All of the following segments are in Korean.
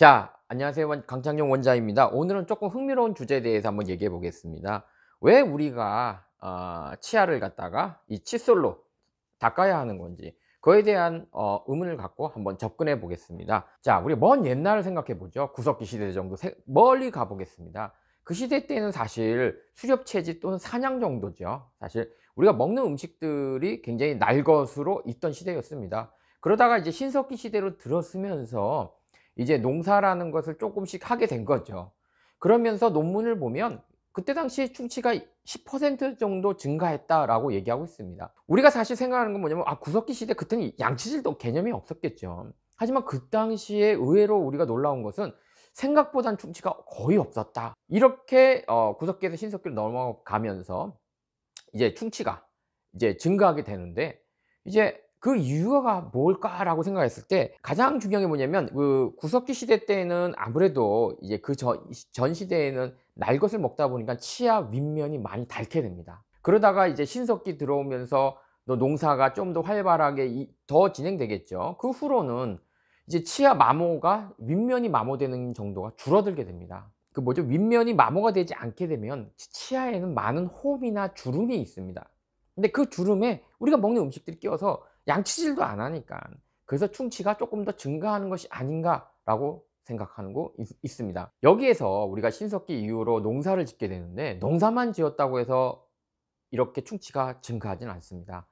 자, 안녕하세요. 강창용 원장입니다. 오늘은 조금 흥미로운 주제에 대해서 한번 얘기해 보겠습니다. 왜 우리가 어, 치아를 갖다가 이 칫솔로 닦아야 하는 건지 그에 대한 어, 의문을 갖고 한번 접근해 보겠습니다. 자, 우리 먼 옛날을 생각해 보죠. 구석기 시대 정도 세, 멀리 가보겠습니다. 그 시대 때는 사실 수렵체지 또는 사냥 정도죠. 사실 우리가 먹는 음식들이 굉장히 날 것으로 있던 시대였습니다. 그러다가 이제 신석기 시대로 들었으면서 이제 농사라는 것을 조금씩 하게 된 거죠. 그러면서 논문을 보면 그때 당시 충치가 10% 정도 증가했다라고 얘기하고 있습니다. 우리가 사실 생각하는 건 뭐냐면 아 구석기 시대 그때는 양치질도 개념이 없었겠죠. 하지만 그 당시에 의외로 우리가 놀라운 것은 생각보단 충치가 거의 없었다. 이렇게 어, 구석기에서 신석기로 넘어가면서 이제 충치가 이제 증가하게 되는데 이제 그 이유가 뭘까라고 생각했을 때 가장 중요한 게 뭐냐면 그 구석기 시대 때는 아무래도 이제 그 전 시대에는 날것을 먹다 보니까 치아 윗면이 많이 닳게 됩니다. 그러다가 이제 신석기 들어오면서 농사가 좀 더 활발하게 더 진행되겠죠. 그 후로는 이제 치아 마모가 윗면이 마모되는 정도가 줄어들게 됩니다. 그 뭐죠? 윗면이 마모가 되지 않게 되면 치아에는 많은 홈이나 주름이 있습니다. 근데 그 주름에 우리가 먹는 음식들이 끼어서 양치질도 안 하니까 그래서 충치가 조금 더 증가하는 것이 아닌가라고 생각하는 거 있, 습니다 여기에서 우리가 신석기 이후로 농사를 짓게 되는데 농사만 지었다고 해서 이렇게 충치가 증가하진 않습니다.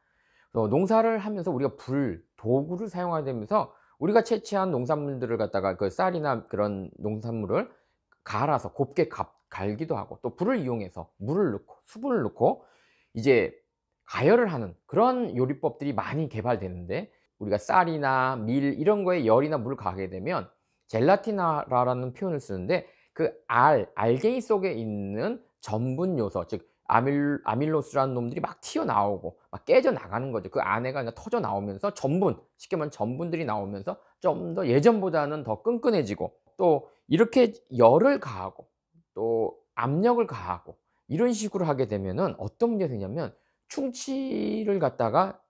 농사를 하면서 우리가 불, 도구를 사용하게 되면서 우리가 채취한 농산물들을 갖다가 그 쌀이나 그런 농산물을 갈아서 곱게 갈, 기도 하고 또 불을 이용해서 물을 넣고 수분을 넣고 이제 가열을 하는 그런 요리법들이 많이 개발되는데 우리가 쌀이나 밀 이런 거에 열이나 물 가게 되면 젤라티나라는 표현을 쓰는데 그 알, 알게이 속에 있는 전분 요소, 즉 아밀, 아밀로스라는 놈들이 막 튀어나오고 막 깨져나가는 거죠. 그 안에가 그냥 터져 나오면서 전분, 쉽게 말하면 전분들이 나오면서 좀 더 예전보다는 더 끈끈해지고 또 이렇게 열을 가하고 또 압력을 가하고 이런 식으로 하게 되면은 어떤 문제가 생기냐면 충치를 갖다가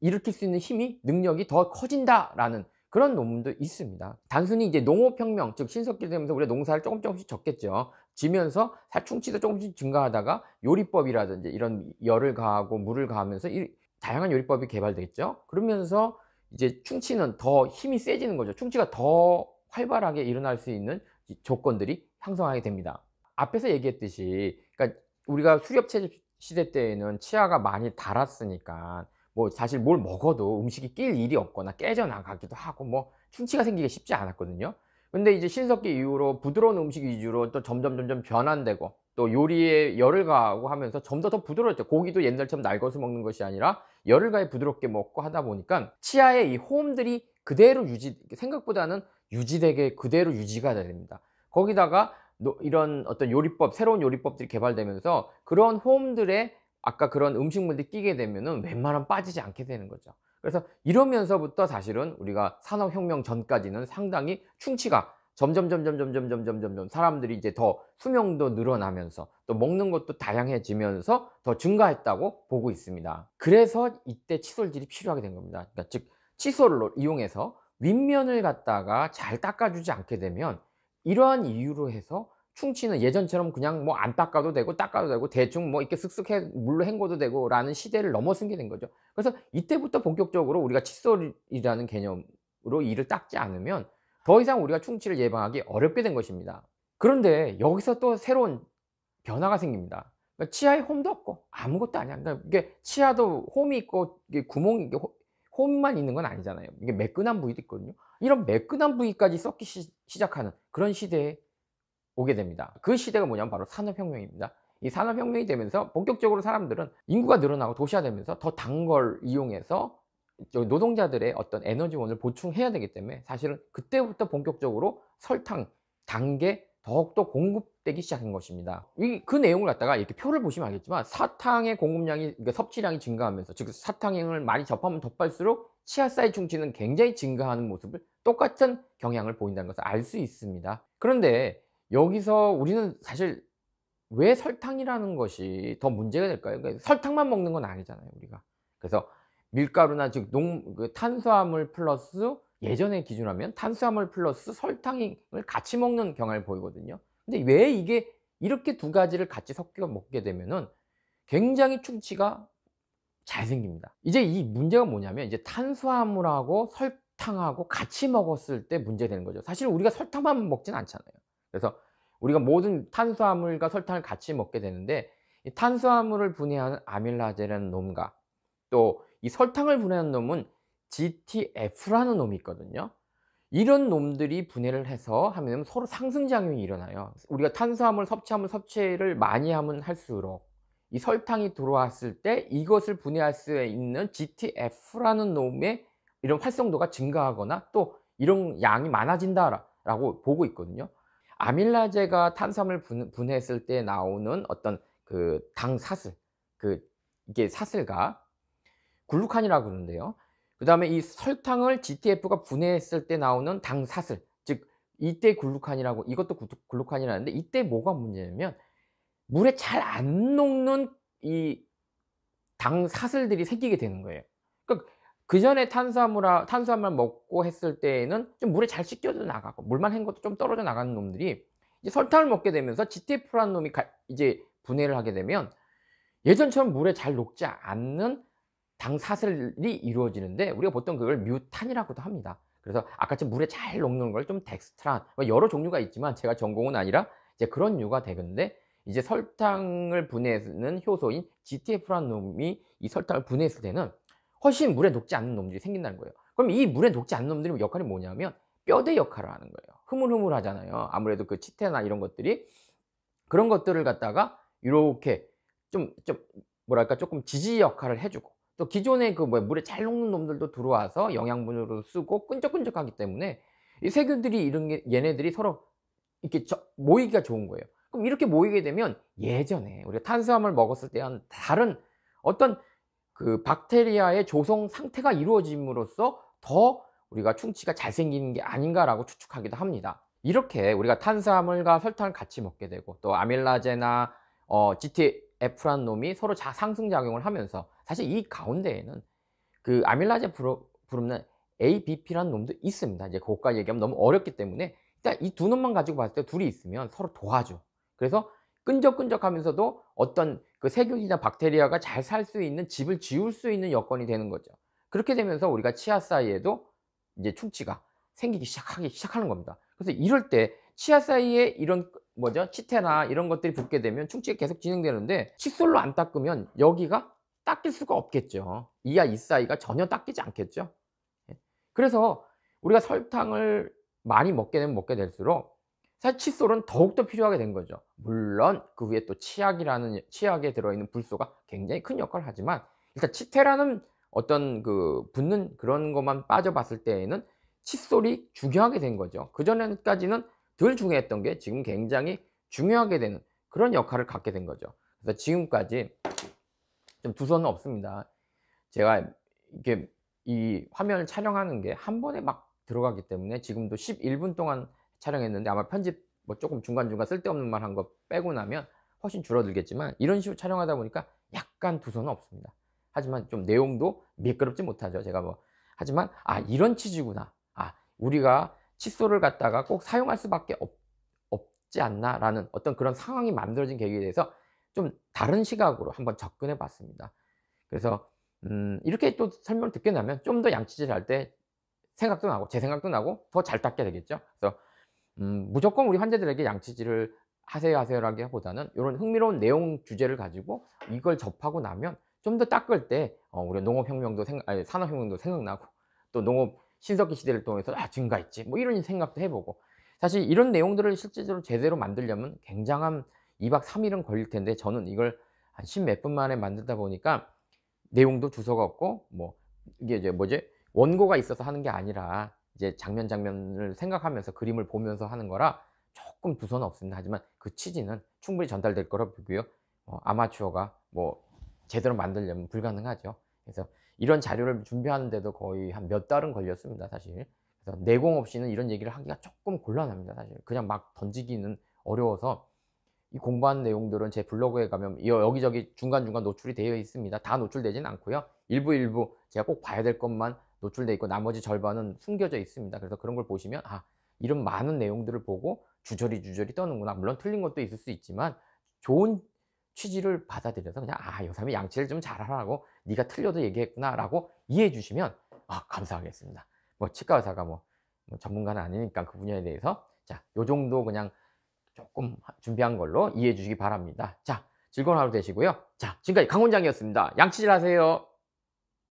일으킬 수 있는 힘이 능력이 더 커진다라는 그런 논문도 있습니다. 단순히 이제 농업혁명, 즉 신석기 되면서 우리가 농사를 조금 조금씩 적겠죠. 지면서 사충치도 조금씩 증가하다가 요리법이라든지 이런 열을 가하고 물을 가하면서 이, 다양한 요리법이 개발되겠죠 그러면서 이제 충치는 더 힘이 세지는 거죠. 충치가 더 활발하게 일어날 수 있는 조건들이 형성하게 됩니다. 앞에서 얘기했듯이 그러니까 우리가 수렵 채집 시대 때에는 치아가 많이 닳았으니까뭐 사실 뭘 먹어도 음식이 낄 일이 없거나 깨져나가기도 하고 뭐 충치가 생기기 쉽지 않았거든요. 근데 이제 신석기 이후로 부드러운 음식 위주로 또 점점 점점 변환되고 또 요리에 열을 가하고 하면서 점점 더 부드러워졌죠. 고기도 옛날처럼 날것을 먹는 것이 아니라 열을 가해 부드럽게 먹고 하다 보니까 치아의 이 호음들이 그대로 유지 생각보다는 유지되게 그대로 유지가 됩니다. 거기다가 이런 어떤 요리법, 새로운 요리법들이 개발되면서 그런 홈들의 아까 그런 음식물들이 끼게 되면은 웬만하면 빠지지 않게 되는 거죠. 그래서 이러면서부터 사실은 우리가 산업혁명 전까지는 상당히 충치가 점점 점점 점점 점점 점점 사람들이 이제 더 수명도 늘어나면서 또 먹는 것도 다양해지면서 더 증가했다고 보고 있습니다. 그래서 이때 칫솔질이 필요하게 된 겁니다. 그러니까 즉 칫솔로 이용해서 윗면을 갖다가 잘 닦아주지 않게 되면 이러한 이유로 해서 충치는 예전처럼 그냥 뭐 안 닦아도 되고 닦아도 되고 대충 뭐 이렇게 쓱쓱해 물로 헹궈도 되고 라는 시대를 넘어선 게 된 거죠. 그래서 이때부터 본격적으로 우리가 칫솔이라는 개념으로 이를 닦지 않으면 더 이상 우리가 충치를 예방하기 어렵게 된 것입니다. 그런데 여기서 또 새로운 변화가 생깁니다. 그러니까 치아에 홈도 없고 아무것도 아니야. 그러니까 이게 치아도 홈이 있고 구멍이 홈만 있는 건 아니잖아요. 이게 매끈한 부위도 있거든요. 이런 매끈한 부위까지 썩기 시, 작하는 그런 시대에 오게 됩니다. 그 시대가 뭐냐면 바로 산업혁명입니다. 이 산업혁명이 되면서 본격적으로 사람들은 인구가 늘어나고 도시화되면서 더 단 걸 이용해서 노동자들의 어떤 에너지원을 보충해야 되기 때문에 사실은 그때부터 본격적으로 설탕, 단계 더욱더 공급되기 시작한 것입니다. 이, 그 내용을 갖다가 이렇게 표를 보시면 알겠지만 사탕의 공급량이, 그러니까 섭취량이 증가하면서 즉 사탕을 많이 접하면 접할수록 치아사이 충치는 굉장히 증가하는 모습을 똑같은 경향을 보인다는 것을 알 수 있습니다. 그런데 여기서 우리는 사실 왜 설탕이라는 것이 더 문제가 될까요? 그러니까 설탕만 먹는 건 아니잖아요, 우리가. 그래서 밀가루나 즉 농, 그 탄수화물 플러스 예전의 기준하면 탄수화물 플러스 설탕을 같이 먹는 경향을 보이거든요. 근데 왜 이게 이렇게 두 가지를 같이 섞여 먹게 되면은 굉장히 충치가 잘 생깁니다. 이제 이 문제가 뭐냐면 이제 탄수화물하고 설탕하고 같이 먹었을 때 문제되는 거죠. 사실 우리가 설탕만 먹진 않잖아요. 그래서 우리가 모든 탄수화물과 설탕을 같이 먹게 되는데 이 탄수화물을 분해하는 아밀라제라는 놈과 또 이 설탕을 분해하는 놈은 GTF라는 놈이 있거든요. 이런 놈들이 분해를 해서 하면 서로 상승작용이 일어나요. 우리가 탄수화물 섭취하면 섭취를 많이 하면 할수록 이 설탕이 들어왔을 때 이것을 분해할 수 있는 GTF라는 놈의 이런 활성도가 증가하거나 또 이런 양이 많아진다라고 보고 있거든요. 아밀라제가 탄수화물 분, 해했을때 나오는 어떤 그 당 사슬, 그 이게 사슬과 글루칸이라고 그러는데요. 그 다음에 이 설탕을 GTF가 분해했을 때 나오는 당 사슬, 즉 이때 글루칸이라고 이것도 글루칸이라는데 이때 뭐가 문제냐면 물에 잘 안 녹는 이 당 사슬들이 생기게 되는 거예요. 그러니까 그 전에 탄수화물, 탄수화물 먹고 했을 때에는 좀 물에 잘 씻겨져 나가고, 물만 한것도좀 떨어져 나가는 놈들이 이제 설탕을 먹게 되면서 GTF라는 놈이 가, 이제 분해를 하게 되면 예전처럼 물에 잘 녹지 않는 당 사슬이 이루어지는데 우리가 보통 그걸 뮤탄이라고도 합니다. 그래서 아까처럼 물에 잘 녹는 걸 좀 덱스트란 뭐 여러 종류가 있지만 제가 전공은 아니라 이제 그런 유가 되는데 이제 설탕을 분해하는 효소인 GTF라는 놈이 이 설탕을 분해했을 때는 훨씬 물에 녹지 않는 놈들이 생긴다는 거예요. 그럼 이 물에 녹지 않는 놈들이 역할이 뭐냐면 뼈대 역할을 하는 거예요. 흐물흐물하잖아요. 아무래도 그 치태나 이런 것들이 그런 것들을 갖다가 이렇게 좀, 좀 뭐랄까 조금 지지 역할을 해주고 또 기존의 그뭐 물에 잘 녹는 놈들도 들어와서 영양분으로 쓰고 끈적끈적하기 때문에 이 세균들이 이런 게 얘네들이 서로 이렇게 저, 모이기가 좋은 거예요. 그럼 이렇게 모이게 되면 예전에 우리가 탄수화물 먹었을 때와는 다른 어떤 그 박테리아의 조성 상태가 이루어짐으로써 더 우리가 충치가 잘 생기는 게 아닌가라고 추측하기도 합니다. 이렇게 우리가 탄수화물과 설탕을 같이 먹게 되고 또 아밀라제나 어, GTF란 놈이 서로 자 상승작용을 하면서 사실 이 가운데에는 그 아밀라제 부르, 부르는 ABP란 놈도 있습니다. 이제 그것까지 얘기하면 너무 어렵기 때문에 일단 이 두 놈만 가지고 봤을 때 둘이 있으면 서로 도와줘. 그래서 끈적끈적하면서도 어떤 그 세균이나 박테리아가 잘 살 수 있는 집을 지울수 있는 여건이 되는 거죠. 그렇게 되면서 우리가 치아 사이에도 이제 충치가 생기기 시작하기 시작하는 겁니다. 그래서 이럴 때 치아 사이에 이런 그 뭐죠? 치태나 이런 것들이 붙게 되면 충치가 계속 진행되는데 칫솔로 안 닦으면 여기가 닦일 수가 없겠죠. 이와 이 사이가 전혀 닦이지 않겠죠. 예. 그래서 우리가 설탕을 많이 먹게 되면 먹게 될수록 사실 칫솔은 더욱더 필요하게 된 거죠. 물론 그 위에 또 치약이라는 치약에 들어있는 불소가 굉장히 큰 역할을 하지만 일단 치태라는 어떤 그 붙는 그런 것만 빠져봤을 때에는 칫솔이 중요하게 된 거죠. 그 전까지는 덜 중요했던 게 지금 굉장히 중요하게 되는 그런 역할을 갖게 된 거죠. 그래서 지금까지 좀 두서는 없습니다. 제가 이게 이 화면을 촬영하는 게 한 번에 막 들어가기 때문에 지금도 11분 동안 촬영했는데 아마 편집 뭐 조금 중간중간 쓸데없는 말 한 거 빼고 나면 훨씬 줄어들겠지만 이런 식으로 촬영하다 보니까 약간 두서는 없습니다. 하지만 좀 내용도 매끄럽지 못하죠. 제가 뭐 하지만 아 이런 취지구나. 아 우리가 칫솔을 갖다가 꼭 사용할 수밖에 없, 없지 않나라는 어떤 그런 상황이 만들어진 계기에 대해서 좀 다른 시각으로 한번 접근해 봤습니다. 그래서 음, 이렇게 또 설명을 듣게 되면좀 더 양치질 할 때 생각도 나고 제 생각도 나고 더 잘 닦게 되겠죠. 그래서 음, 무조건 우리 환자들에게 양치질을 하세요 하세요라기보다는 이런 흥미로운 내용 주제를 가지고 이걸 접하고 나면 좀 더 닦을 때 어, 우리 농업혁명도 생, 각 아니, 산업혁명도 생각나고 또 농업 신석기 시대를 통해서 아 증가했지 뭐 이런 생각도 해보고 사실 이런 내용들을 실제적으로 제대로 만들려면 굉장한 2박 3일은 걸릴 텐데 저는 이걸 한십몇분 만에 만들다 보니까 내용도 주소가 없고 뭐 이게 이제 뭐지 원고가 있어서 하는 게 아니라 이제 장면 장면을 생각하면서 그림을 보면서 하는 거라 조금 두서는 없습니다. 하지만 그 취지는 충분히 전달될 거라 보고요. 어, 아마추어가 뭐 제대로 만들려면 불가능하죠. 그래서 이런 자료를 준비하는데도 거의 한 몇 달은 걸렸습니다, 사실. 그래서 내공 없이는 이런 얘기를 하기가 조금 곤란합니다, 사실. 그냥 막 던지기는 어려워서 이 공부한 내용들은 제 블로그에 가면 여기저기 중간중간 노출이 되어 있습니다. 다노출되지는 않고요. 일부 일부 제가 꼭 봐야 될 것만 노출돼 있고 나머지 절반은 숨겨져 있습니다. 그래서 그런 걸 보시면 아 이런 많은 내용들을 보고 주저리 주저리 떠는구나. 물론 틀린 것도 있을 수 있지만 좋은 취지를 받아들여서 그냥 아 요삼이 양치를 좀 잘하라고 네가 틀려도 얘기했구나라고 이해해 주시면 아 감사하겠습니다. 뭐 치과 의사가 뭐, 뭐 전문가는 아니니까 그 분야에 대해서 자요 정도 그냥 조금 준비한 걸로 이해해 주시기 바랍니다. 자 즐거운 하루 되시고요. 자 지금까지 강원장이었습니다. 양치질 하세요.